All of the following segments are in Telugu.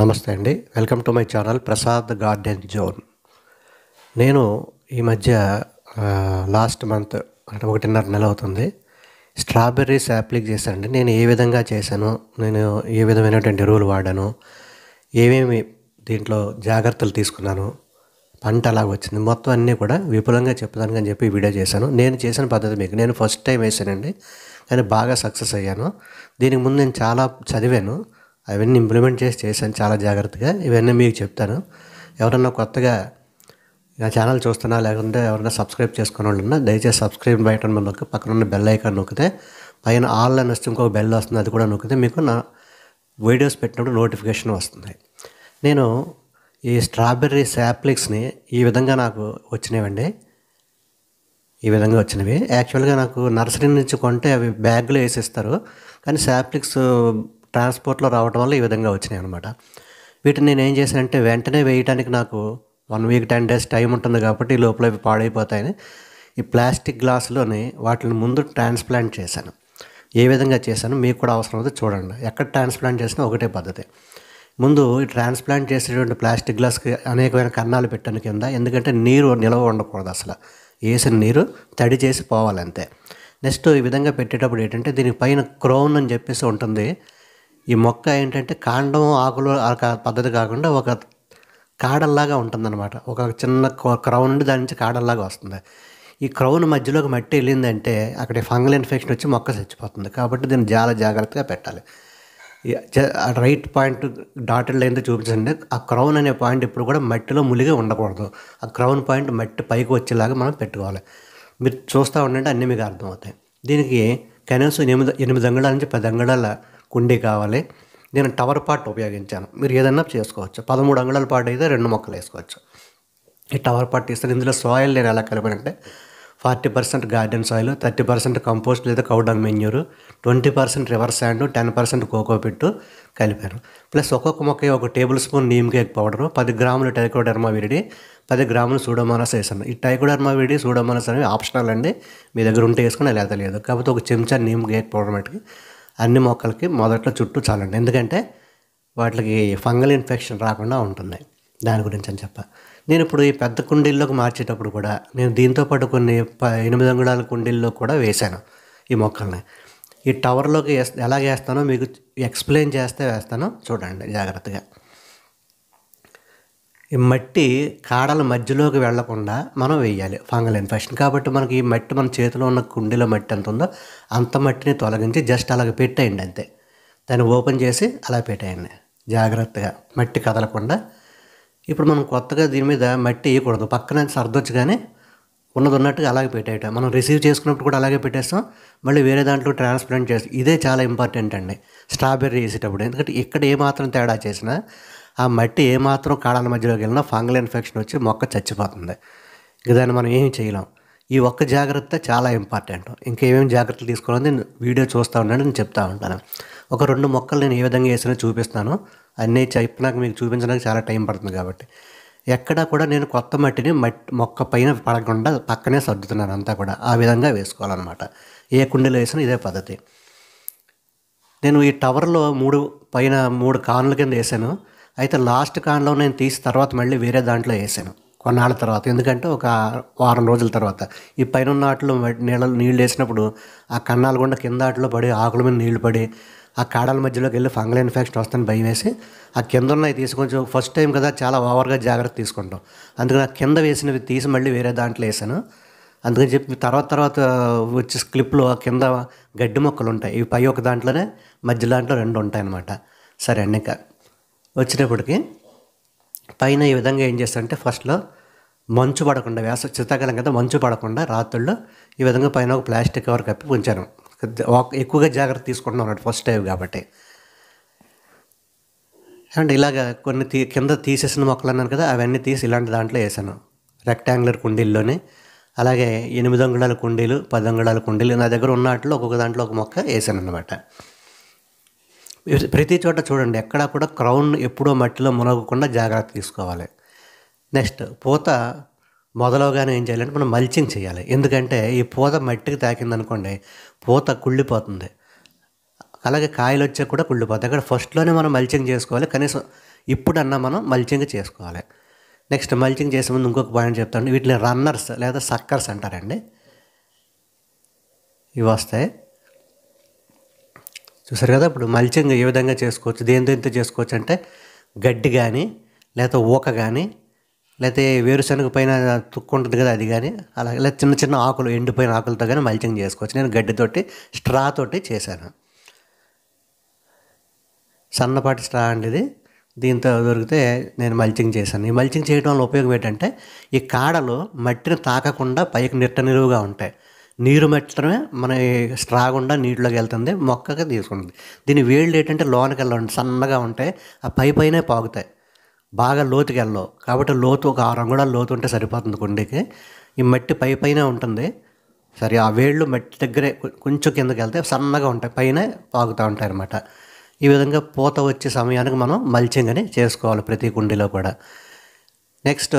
నమస్తే అండి welcome to my channel Prasad garden zone నేను ఈ మధ్య లాస్ట్ మంత్ అంటే ఒకటిన్నర నెల అవుతుంది స్ట్రాబెర్రీస్ అప్లిక్ చేశానండి నేను ఏ విధంగా చేశాను నేను ఏ విధమైనటువంటి ఎరువులు వాడాను ఏమేమి దీంట్లో జాగ్రత్తలు తీసుకున్నాను పంట అలాగ వచ్చింది మొత్తం అన్నీ కూడా విపులంగా చెప్పడానికి అని చెప్పి వీడియో చేశాను నేను చేసిన పద్ధతి మీకు నేను ఫస్ట్ టైం వేసానండి కానీ బాగా సక్సెస్ అయ్యాను దీనికి ముందు నేను చాలా చదివాను అవన్నీ ఇంప్లిమెంట్ చేసి చేశాను చాలా జాగ్రత్తగా ఇవన్నీ మీకు చెప్తాను ఎవరన్నా కొత్తగా నా ఛానల్ చూస్తున్నా లేకుంటే ఎవరైనా సబ్స్క్రైబ్ చేసుకుని వాళ్ళున్నా దయచేసి సబ్స్క్రైబ్ బయట మన నొక్కి పక్కన ఉన్న బెల్ ఐకాన్ నొక్కితే పైన ఆన్లైన్ వస్తే ఇంకొక బెల్ వస్తుంది అది కూడా నొక్కితే మీకు నా వీడియోస్ పెట్టినప్పుడు నోటిఫికేషన్ వస్తుంది నేను ఈ స్ట్రాబెర్రీ శాప్లిక్స్ని ఈ విధంగా నాకు వచ్చినవండి ఈ విధంగా వచ్చినవి యాక్చువల్గా నాకు నర్సరీ నుంచి కొంటే అవి బ్యాగ్లో వేసిస్తారు కానీ శాప్లిక్స్ ట్రాన్స్పోర్ట్లో రావడం వల్ల ఈ విధంగా వచ్చినాయి అనమాట వీటిని నేను ఏం చేశానంటే వెంటనే వేయడానికి నాకు one week ten days time ఉంటుంది కాబట్టి ఈ లోపల పాడైపోతాయని ఈ ప్లాస్టిక్ గ్లాసులోని వాటిని ముందు ట్రాన్స్ప్లాంట్ చేశాను ఏ విధంగా చేశాను మీకు కూడా అవసరం అయితే చూడండి ఎక్కడ ట్రాన్స్ప్లాంట్ చేసినా ఒకటే పద్ధతి ముందు ఈ ట్రాన్స్ప్లాంట్ చేసేటువంటి ప్లాస్టిక్ గ్లాస్కి అనేకమైన కన్నాలు పెట్టాను కింద ఎందుకంటే నీరు నిలవ ఉండకూడదు అసలు వేసిన నీరు తడి చేసి పోవాలంతే నెక్స్ట్ ఈ విధంగా పెట్టేటప్పుడు ఏంటంటే దీనిపైన క్రోన్ అని చెప్పేసి ఉంటుంది ఈ మొక్క ఏంటంటే కాండం ఆకులు పద్ధతి కాకుండా ఒక కాడల్లాగా ఉంటుందన్నమాట ఒక చిన్న క్రౌన్ దాని నుంచి కాడల్లాగా వస్తుంది ఈ క్రౌన్ మధ్యలోకి మట్టి వెళ్ళిందంటే అక్కడ ఫంగల్ ఇన్ఫెక్షన్ వచ్చి మొక్క చచ్చిపోతుంది కాబట్టి దీన్ని చాలా జాగ్రత్తగా పెట్టాలి రైట్ పాయింట్ డాటెడ్ లైన్తో చూపించండి ఆ క్రౌన్ అనే పాయింట్ ఇప్పుడు కూడా మట్టిలో ములిగా ఉండకూడదు ఆ క్రౌన్ పాయింట్ మట్టి పైకి వచ్చేలాగా మనం పెట్టుకోవాలి మీరు చూస్తూ ఉండండి అన్నీ మీకు అర్థమవుతాయి దీనికి కనీసం ఎనిమిది ఎనిమిది అంగళాల నుంచి పది అంగళాల కుండీ కావాలి నేను టవర్ పార్ట్ ఉపయోగించాను మీరు ఏదన్నా చేసుకోవచ్చు పదమూడు అంగుళాల పాట అయితే రెండు మొక్కలు వేసుకోవచ్చు ఈ టవర్ పార్ట్ తీస్తాను ఇందులో సాయిల్ నేను ఎలా కలిపానంటే forty percent garden soil thirty percent compost లేదా cow dung manure twenty percent river sand ten percent coco peat కలిపాను ప్లస్ ఒక్కొక్క మొక్క ఒక tablespoon neem cake powder పది గ్రాములు టైకోడర్మా విడి పది గ్రాములు సూడోమోనాస్ వేసాను ఈ టైకోడర్మా విడి సూడోమానస్ అనేవి ఆప్షనల్ అండి మీ దగ్గర ఉంటే వేసుకుని లేదా లేదు కాకపోతే ఒక చెంచా నీమ్ కేక్ పౌడర్ మట్టుకు అన్ని మొక్కలకి మొదట్లో చుట్టూ చాలండి ఎందుకంటే వాటికి ఫంగల్ ఇన్ఫెక్షన్ రాకుండా ఉంటుంది దాని గురించి అని చెప్ప నేను ఇప్పుడు ఈ పెద్ద కుండీల్లోకి మార్చేటప్పుడు కూడా నేను దీంతో పాటు కొన్ని ప ఎనిమిది అంగుళాల కుండీల్లో కూడా వేశాను ఈ మొక్కల్ని ఈ టవర్లోకి ఎలా వేస్తానో మీకు ఎక్స్ప్లెయిన్ చేస్తే వేస్తాను చూడండి జాగ్రత్తగా ఈ మట్టి కాడల మధ్యలోకి వెళ్లకుండా మనం వేయాలి ఫంగల్ ఇన్ఫెక్షన్ కాబట్టి మనకి ఈ మట్టి మన చేతిలో ఉన్న కుండీలో మట్టి ఎంత ఉందో అంత మట్టిని తొలగించి జస్ట్ అలాగ పెట్టేయండి అంతే దాన్ని ఓపెన్ చేసి అలా పెట్టేయండి జాగ్రత్తగా మట్టి కదలకుండా ఇప్పుడు మనం కొత్తగా దీని మీద మట్టి వేయకూడదు పక్కన సర్దొచ్చు కానీ ఉన్నది ఉన్నట్టుగా అలాగే పెట్టేయటం మనం రిసీవ్ చేసుకున్నప్పుడు కూడా అలాగే పెట్టేస్తాం మళ్ళీ వేరే దాంట్లో ట్రాన్స్ప్లాంట్ చేస్తాం ఇదే చాలా ఇంపార్టెంట్ అండి స్ట్రాబెర్రీ వేసేటప్పుడు ఎందుకంటే ఇక్కడ ఏమాత్రం తేడా చేసినా ఆ మట్టి ఏమాత్రం కాళ్ళ మధ్యలోకి వెళ్ళినా ఫంగల్ ఇన్ఫెక్షన్ వచ్చి మొక్క చచ్చిపోతుంది ఇక దాన్ని మనం ఏం చేయలేం ఈ ఒక్క జాగ్రత్త చాలా ఇంపార్టెంట్ ఇంకేమేమి జాగ్రత్తలు తీసుకోవాలని నేను వీడియో చూస్తూ ఉన్నాను నేను చెప్తా ఉంటాను ఒక రెండు మొక్కలు నేను ఏ విధంగా వేసినా చూపిస్తాను అన్నీ చెప్పినాక మీకు చూపించడానికి చాలా టైం పడుతుంది కాబట్టి ఎక్కడా కూడా నేను కొత్త మట్టిని మట్టి మొక్క పైన పడకుండా పక్కనే సర్దుతున్నాను అంతా కూడా ఆ విధంగా వేసుకోవాలన్నమాట ఏ కుండీలో వేసినా ఇదే పద్ధతి నేను ఈ టవర్లో మూడు పైన మూడు కానుల కింద వేసాను అయితే లాస్ట్ కాన్లో నేను తీసి తర్వాత మళ్ళీ వేరే దాంట్లో వేసాను కొన్నాళ్ళ తర్వాత ఎందుకంటే ఒక వారం రోజుల తర్వాత ఈ పైన ఉన్న ఆటలు నీళ్ళ నీళ్ళు వేసినప్పుడు ఆ కన్నాల గుండా కింద ఆటలో పడి ఆకుల మీద నీళ్లు పడి ఆ కాడల మధ్యలోకి వెళ్ళి ఫంగల్ ఇన్ఫెక్షన్ వస్తుందని భయం వేసి ఆ కింద ఉన్నవి తీసుకొని ఫస్ట్ టైం కదా చాలా ఓవర్గా జాగ్రత్త తీసుకుంటాం అందుకని ఆ కింద వేసినవి తీసి మళ్ళీ వేరే దాంట్లో వేసాను అందుకని చెప్పి తర్వాత తర్వాత వచ్చే క్లిప్లో కింద గడ్డి మొక్కలు ఉంటాయి ఇవి పై ఒక దాంట్లోనే మధ్య దాంట్లో రెండు ఉంటాయి అన్నమాట సరే అండి ఇంకా వచ్చినప్పటికీ పైన ఈ విధంగా ఏం చేస్తారంటే ఫస్ట్లో మంచు పడకుండా వేస శీతాకాలం కదా మంచు పడకుండా రాత్రుల్లో ఈ విధంగా పైన ఒక ప్లాస్టిక్ కవర్ కప్పి ఉంచాను ఎక్కువగా జాగ్రత్త తీసుకుంటున్నాం అన్నట్టు ఫస్ట్ టైం కాబట్టి అండ్ ఇలాగ కొన్ని తీ కింద తీసేసిన మొక్కలు అన్నాను కదా అవన్నీ తీసి ఇలాంటి దాంట్లో వేసాను రెక్టాంగులర్ కుండీల్లోనే అలాగే ఎనిమిది అంగుళాల కుండీలు పది అంగుళాల కుండీలు నా దగ్గర ఉన్న వాటిలో ఒక్కొక్క దాంట్లో ఒక మొక్క వేసాను అనమాట ప్రతి చోట చూడండి ఎక్కడా కూడా క్రౌన్ ఎప్పుడో మట్టిలో మునగకుండా జాగ్రత్త తీసుకోవాలి నెక్స్ట్ పూత మొదలవగానే ఏం చేయాలంటే మనం మల్చింగ్ చేయాలి ఎందుకంటే ఈ పూత మట్టికి తాకిందనుకోండి పూత కుళ్ళిపోతుంది అలాగే కాయలు వచ్చా కూడా కుళ్ళిపోతుంది అక్కడ ఫస్ట్లోనే మనం మల్చింగ్ చేసుకోవాలి కనీసం ఇప్పుడన్నా మనం మల్చింగ్ చేసుకోవాలి నెక్స్ట్ మల్చింగ్ చేసే ముందు ఇంకొక పాయింట్ చెప్తాను వీటిని రన్నర్స్ లేదా సక్కర్స్ అంటారండి ఇవి వస్తాయి చూసారు కదా ఇప్పుడు మల్చింగ్ ఏ విధంగా చేసుకోవచ్చు దేనితో ఎంత చేసుకోవచ్చు అంటే గడ్డి కానీ లేకపోతే ఊక కానీ లేకపోతే వేరుశనగ పైన తుక్కుంటుంది కదా అది కానీ అలాగే లేదా చిన్న చిన్న ఆకులు ఎండిపోయిన ఆకులతో కానీ మల్చింగ్ చేసుకోవచ్చు నేను గడ్డితోటి స్ట్రా తోటి చేశాను సన్నపాటి స్ట్రా అండి ఇది దీంతో దొరికితే నేను మల్చింగ్ చేశాను ఈ మల్చింగ్ చేయడం వల్ల ఉపయోగం ఏంటంటే ఈ కాడలు మట్టిని తాకకుండా పైకి నిట్ట నిలువుగా ఉంటాయి నీరు మెట్టడమే మన స్ట్రాగుండా నీటిలోకి వెళ్తుంది మొక్కగా తీసుకుంటుంది దీని వేళ్ళు ఏంటంటే లోనకి వెళ్ళండి సన్నగా ఉంటే ఆ పై పైనే పాగుతాయి బాగా లోతుకి వెళ్ళవు కాబట్టి లోతు ఒక ఆరు అంగుళాలు లోతు ఉంటే సరిపోతుంది కుండీకి ఈ మట్టి పై పైన ఉంటుంది సరే ఆ వేళ్ళు మట్టి దగ్గరే కొంచెం కిందకి వెళ్తే సన్నగా ఉంటాయి పైన పాగుతూ ఉంటాయి అన్నమాట ఈ విధంగా పూత వచ్చే సమయానికి మనం మల్చింగ్ అని చేసుకోవాలి ప్రతి కుండీలో కూడా నెక్స్ట్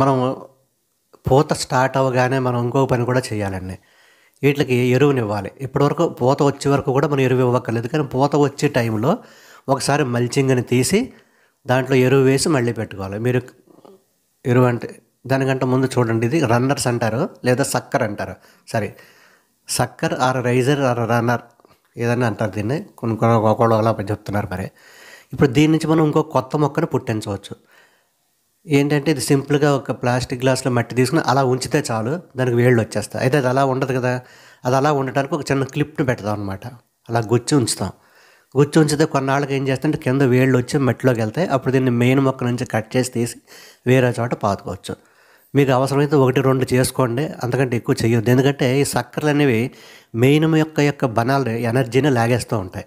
మనం పూత స్టార్ట్ అవ్వగానే మనం ఇంకో పని కూడా చేయాలండి వీటికి ఎరువునివ్వాలి ఇప్పటివరకు పూత వచ్చే వరకు కూడా మనం ఎరువు ఇవ్వక్కర్లేదు కానీ పూత వచ్చే టైంలో ఒకసారి మల్చింగ్ని తీసి దాంట్లో ఎరువు వేసి మళ్ళీ పెట్టుకోవాలి మీరు ఎరువు అంటే దానికంటే ముందు చూడండి ఇది రన్నర్స్ అంటారు లేదా సక్కర్ అంటారు సరే sucker or riser or runner ఏదైనా అంటారు దీన్ని కొన్ని ఒకళ్ళు అలా చెప్తున్నారు మరి ఇప్పుడు దీని నుంచి మనం ఇంకో కొత్త మొక్కను పుట్టించవచ్చు ఏంటంటే ఇది సింపుల్గా ఒక ప్లాస్టిక్ గ్లాస్లో మట్టి తీసుకుని అలా ఉంచితే చాలు దానికి వేళ్ళు వచ్చేస్తాయి అయితే అది అలా ఉండదు కదా అది అలా ఉండటానికి ఒక చిన్న క్లిప్ను పెడతాం అనమాట అలా గుచ్చి ఉంచుతాం గుచ్చి ఉంచితే కొన్నాళ్ళకి ఏం చేస్తుంటే కింద వేళ్ళు వచ్చి మట్టిలోకి వెళ్తాయి అప్పుడు దీన్ని మెయిన్ మొక్క నుంచి కట్ చేసి తీసి వేరే చోట పాతుకోవచ్చు మీకు అవసరమైతే ఒకటి రెండు చేసుకోండి అంతకంటే ఎక్కువ చేయొద్దు ఎందుకంటే ఈ సక్కర్లు అనేవి మెయిన్ యొక్క యొక్క బనాలు ఎనర్జీని లాగేస్తూ ఉంటాయి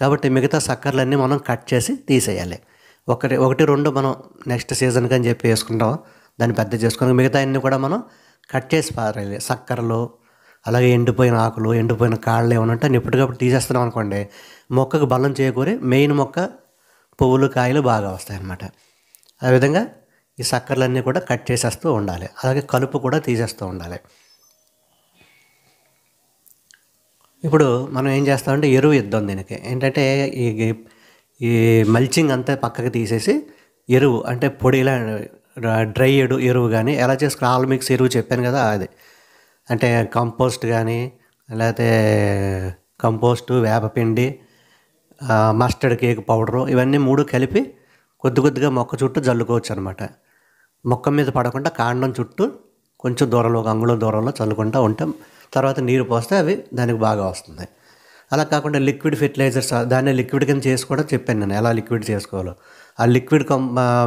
కాబట్టి మిగతా సక్కర్లన్నీ మనం కట్ చేసి తీసేయాలి ఒకటి ఒకటి రెండు మనం నెక్స్ట్ సీజన్కి అని చెప్పి వేసుకుంటాం దాన్ని పెద్ద చేసుకుని మిగతా అన్నీ కూడా మనం కట్ చేసి పారాలి చక్కరలు అలాగే ఎండిపోయిన ఆకులు ఎండిపోయిన కాళ్ళు ఏమైనా ఉంటే ఎప్పటికప్పుడు తీసేస్తున్నాం అనుకోండి మొక్కకు బలం చేకూరి మెయిన్ మొక్క పువ్వులు కాయలు బాగా వస్తాయి అదేవిధంగా ఈ చక్కర్లన్నీ కూడా కట్ చేసేస్తూ ఉండాలి అలాగే కలుపు కూడా తీసేస్తూ ఉండాలి ఇప్పుడు మనం ఏం చేస్తామంటే ఎరువు ఇద్దాం దీనికి ఏంటంటే ఈ ఈ మల్చింగ్ అంతా పక్కకి తీసేసి ఎరువు అంటే పొడిలా డ్రై ఎడు ఎరువు కానీ ఎలా చేసుకుని ఆల్ మిక్స్ ఎరువు చెప్పాను కదా అది అంటే కంపోస్ట్ కానీ లేకపోతే కంపోస్టు వేపపిండి మస్టర్డ్ కేక్ పౌడరు ఇవన్నీ మూడు కలిపి కొద్ది కొద్దిగా మొక్క చుట్టూ జల్లుకోవచ్చు అనమాట మొక్క మీద పడకుండా కాండం చుట్టూ కొంచెం దూరంలో ఒక అంగుళం దూరంలో చల్లుకుంటూ ఉంటాం తర్వాత నీరు పోస్తే అవి దానికి బాగా వస్తుంది అలా కాకుండా లిక్విడ్ ఫెర్టిలైజర్స్ దాన్ని లిక్విడ్ కింద చేసి కూడా చెప్పాను నేను ఎలా లిక్విడ్ చేసుకోవాలో ఆ లిక్విడ్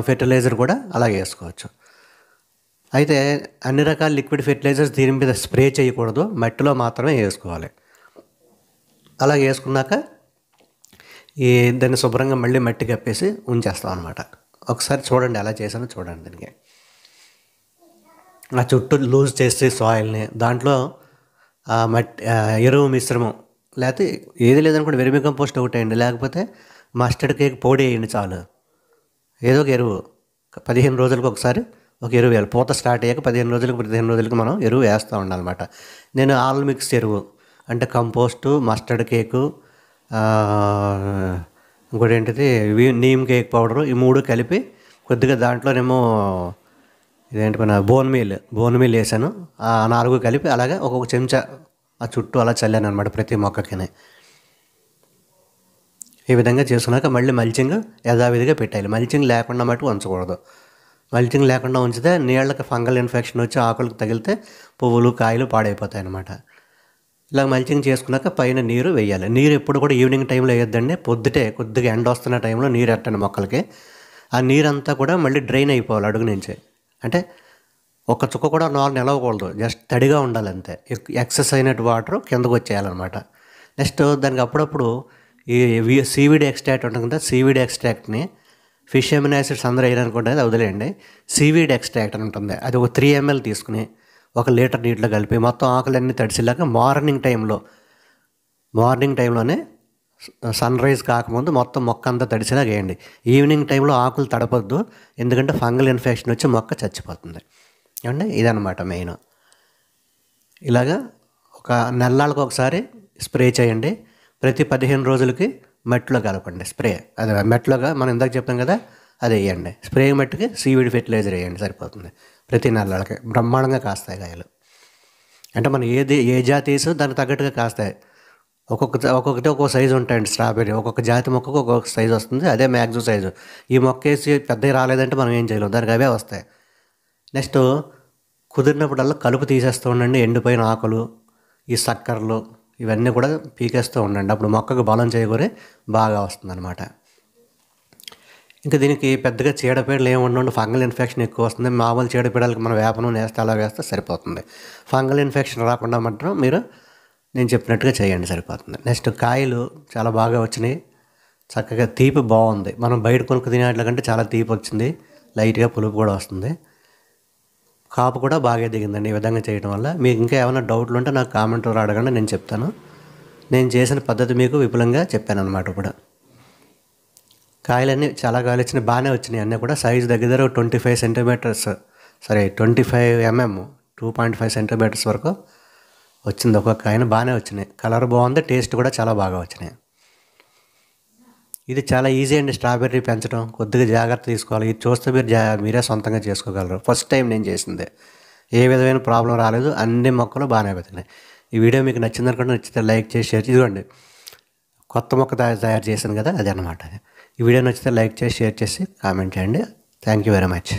ఫెర్టిలైజర్ కూడా అలాగే వేసుకోవచ్చు అయితే అన్ని రకాల లిక్విడ్ ఫెర్టిలైజర్స్ దీని మీద స్ప్రే చేయకూడదు మట్టిలో మాత్రమే వేసుకోవాలి అలా వేసుకున్నాక ఈ దాన్ని శుభ్రంగా మళ్ళీ మట్టి కప్పేసి ఉంచేస్తాం అనమాట ఒకసారి చూడండి ఎలా చేశానో చూడండి దీనికి ఆ చుట్టూ లూజ్ చేసి సాయిల్ని దాంట్లో మట్టి ఎరువు మిశ్రమం లేకపోతే ఏది లేదనుకోండి వెర్మి కంపోస్ట్ ఒకటేయండి లేకపోతే మస్టర్డ్ కేక్ పొడి వేయండి చాలు ఏదో ఒక ఎరువు పదిహేను రోజులకు ఒకసారి ఒక ఎరువు వేయాలి పూత స్టార్ట్ అయ్యాక పదిహేను రోజులకు పదిహేను రోజులకు మనం ఎరువు వేస్తూ ఉండాలన్నమాట నేను ఆల్ మిక్స్ ఎరువు అంటే కంపోస్టు మస్టర్డ్ కేకు ఇంకోటి ఏంటిది నీమ్ కేక్ పౌడరు ఈ మూడు కలిపి కొద్దిగా దాంట్లోనేమో ఇదేంటి మన బోన్ మీల్ బోన్ మీల్ వేసాను ఆ నాలుగు కలిపి అలాగే ఒక్కొక్క చెంచా ఆ చుట్టూ అలా చల్లాను అనమాట ప్రతి మొక్కకినే ఈ విధంగా చేసుకున్నాక మళ్ళీ మల్చింగ్ యథావిధిగా పెట్టాలి మల్చింగ్ లేకుండా మటు ఉంచకూడదు మల్చింగ్ లేకుండా ఉంచితే నీళ్ళకి ఫంగల్ ఇన్ఫెక్షన్ వచ్చి ఆకులకు తగిలితే పువ్వులు కాయలు పాడైపోతాయి అనమాట ఇలా మల్చింగ్ చేసుకున్నాక పైన నీరు వేయాలి నీరు ఎప్పుడు కూడా ఈవినింగ్ టైంలో వేయొద్దండి పొద్దుటే కొద్దిగా ఎండ వస్తున్న టైంలో నీరు ఎట్టండి మొక్కలకి ఆ నీరంతా కూడా మళ్ళీ డ్రైన్ అయిపోవాలి అడుగు నుంచి అంటే ఒక చుక్క కూడా నాలుగు నిలవకూడదు జస్ట్ తడిగా ఉండాలి అంతే ఎక్సెస్ అయినట్టు వాటర్ కిందకు వచ్చేయాలన్నమాట నెక్స్ట్ దానికి అప్పుడప్పుడు ఈ సీవీడ్ ఎక్స్ట్రాక్ట్ ఉంటుంది కదా సీవీడ్ ఎక్స్ట్రాక్ట్ని ఫిష్ ఎమిన్ యాసిడ్స్ అందరూ వేయాలనుకుంటే అది వదిలేయండి సీవీడ్ ఎక్స్ట్రాక్ట్ అని ఉంటుంది అది ఒక త్రీ ఎంఎల్ తీసుకుని ఒక లీటర్ నీటిలో కలిపి మొత్తం ఆకులన్నీ తడిసిలాక మార్నింగ్ టైంలో మార్నింగ్ టైంలోనే సన్ రైజ్ కాకముందు మొత్తం మొక్క అంతా తడిసేలా వేయండి ఈవినింగ్ టైంలో ఆకులు తడపద్దు ఎందుకంటే ఫంగల్ ఇన్ఫెక్షన్ వచ్చి మొక్క చచ్చిపోతుంది ఏమంటే ఇదనమాట మెయిన్ ఇలాగా ఒక నెలలకు ఒకసారి స్ప్రే చేయండి ప్రతి పదిహేను రోజులకి మెట్లో కలపండి స్ప్రే అది మెట్లోగా మనం ఇందాక చెప్పాం కదా అది వేయండి స్ప్రే మెట్టుకి సీవిడ్ ఫెర్టిలైజర్ వేయండి సరిపోతుంది ప్రతి నెలలకి బ్రహ్మాండంగా కాస్తాయి కాయలు అంటే మనం ఏది ఏ జాతి వేసో దానికి తగ్గట్టుగా కాస్తాయి ఒక్కొక్క ఒక్కొక్కటి ఒక్కొక్క సైజు ఉంటాయండి స్ట్రాబెర్రీ ఒక్కొక్క జాతి మొక్కకు ఒక్కొక్క సైజు వస్తుంది అదే మ్యాక్సిమం సైజు ఈ మొక్క వేసి పెద్దవి రాలేదంటే మనం ఏం చేయలేము దానికి అవే వస్తాయి నెక్స్ట్ కుదిరినప్పుడల్లా కలుపు తీసేస్తూ ఉండండి ఎండిపోయిన ఆకులు ఈ సక్కర్లు ఇవన్నీ కూడా పీకేస్తూ ఉండండి అప్పుడు మొక్కకు బలం చేకూరి బాగా వస్తుందన్నమాట ఇంకా దీనికి పెద్దగా చీడపీడలు ఏమి ఉండండి ఫంగల్ ఇన్ఫెక్షన్ ఎక్కువ వస్తుంది మామూలు చీడపీడలకి మనం వేపనం వేస్తే అలా వేస్తే సరిపోతుంది ఫంగల్ ఇన్ఫెక్షన్ రాకుండా మాత్రం మీరు నేను చెప్పినట్టుగా చేయండి సరిపోతుంది నెక్స్ట్ కాయలు చాలా బాగా వచ్చినాయి చక్కగా తీపి బాగుంది మనం బయట కొనుక్కు తినేట్ల కంటే చాలా తీపి వచ్చింది లైట్గా పులుపు కూడా వస్తుంది కాపు కూడా బాగా దిగిందండి ఈ విధంగా చేయడం వల్ల మీకు ఇంకా ఏమైనా డౌట్లు ఉంటే నాకు కామెంట్ అడగండి నేను చెప్తాను నేను చేసిన పద్ధతి మీకు విపులంగా చెప్పాను అనమాట కూడా కాయలన్నీ చాలా కాయలు వచ్చినాయి బాగానే వచ్చినాయి అన్నీ కూడా సైజు దగ్గర twenty five centimetres sorry twenty five mm two point five centimetres వరకు వచ్చింది ఒక్కొక్క కాయన బాగానే వచ్చినాయి కలర్ బాగుంది టేస్ట్ కూడా చాలా బాగా వచ్చినాయి ఇది చాలా ఈజీ అండి స్ట్రాబెర్రీ పెంచడం కొద్దిగా జాగ్రత్త తీసుకోవాలి ఇది చూస్తే మీరు జా మీరే సొంతంగా చేసుకోగలరు ఫస్ట్ టైం నేను చేసింది ఏ విధమైన ప్రాబ్లం రాలేదు అన్ని మొక్కలు బాగానే పెట్టినాయి ఈ వీడియో మీకు నచ్చింది అనుకుంటే నచ్చితే లైక్ చేసి షేర్ ఇదిగోండి కొత్త మొక్క తయారు చేశాను కదా అనమాట ఈ వీడియో నచ్చితే లైక్ చేసి షేర్ చేసి కామెంట్ చేయండి థ్యాంక్ యూ వెరీ మచ్